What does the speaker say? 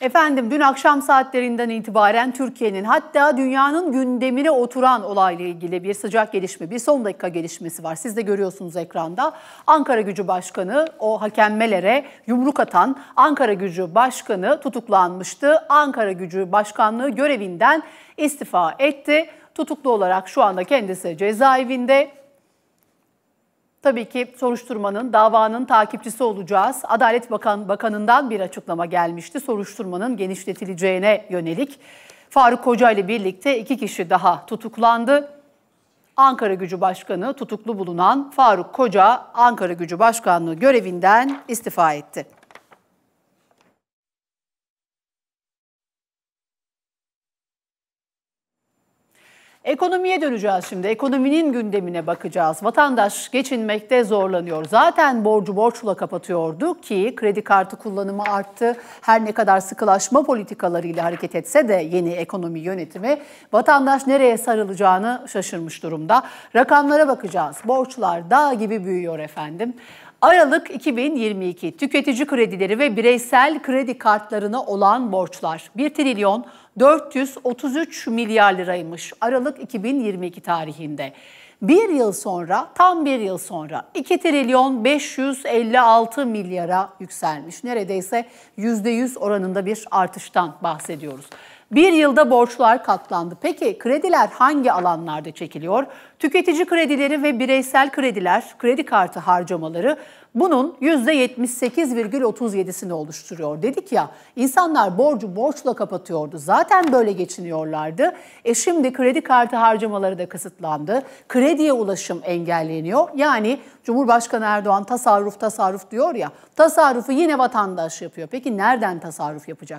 Efendim dün akşam saatlerinden itibaren Türkiye'nin hatta dünyanın gündemine oturan olayla ilgili bir sıcak gelişme, bir son dakika gelişmesi var. Siz de görüyorsunuz ekranda. Ankara Gücü Başkanı o hakemmelere yumruk atan Ankara Gücü Başkanı tutuklanmıştı. Ankara Gücü Başkanlığı görevinden istifa etti. Tutuklu olarak şu anda kendisi cezaevinde Tabii ki soruşturmanın, davanın takipçisi olacağız. Adalet Bakan Bakanı'ndan bir açıklama gelmişti. Soruşturmanın genişletileceğine yönelik. Faruk Koca ile birlikte iki kişi daha tutuklandı. Ankara Gücü Başkanı tutuklu bulunan Faruk Koca Ankara Gücü Başkanlığı görevinden istifa etti. Ekonomiye döneceğiz şimdi. Ekonominin gündemine bakacağız. Vatandaş geçinmekte zorlanıyor. Zaten borcu borçla kapatıyordu ki kredi kartı kullanımı arttı. Her ne kadar sıkılaşma politikalarıyla hareket etse de yeni ekonomi yönetimi vatandaş nereye sarılacağını şaşırmış durumda. Rakamlara bakacağız. Borçlar dağ gibi büyüyor efendim. Aralık 2022 tüketici kredileri ve bireysel kredi kartlarına olan borçlar 1 trilyon 433 milyar liraymış Aralık 2022 tarihinde. Bir yıl sonra, tam bir yıl sonra 2 trilyon 556 milyara yükselmiş. Neredeyse %100 oranında bir artıştan bahsediyoruz. Bir yılda borçlar katlandı. Peki krediler hangi alanlarda çekiliyor? Tüketici kredileri ve bireysel krediler, kredi kartı harcamaları bunun %78,37'sini oluşturuyor. Dedik ya insanlar borcu borçla kapatıyordu. Zaten böyle geçiniyorlardı. E şimdi kredi kartı harcamaları da kısıtlandı. Krediye ulaşım engelleniyor. Yani Cumhurbaşkanı Erdoğan tasarruf tasarruf diyor ya. Tasarrufu yine vatandaş yapıyor. Peki nereden tasarruf yapacak?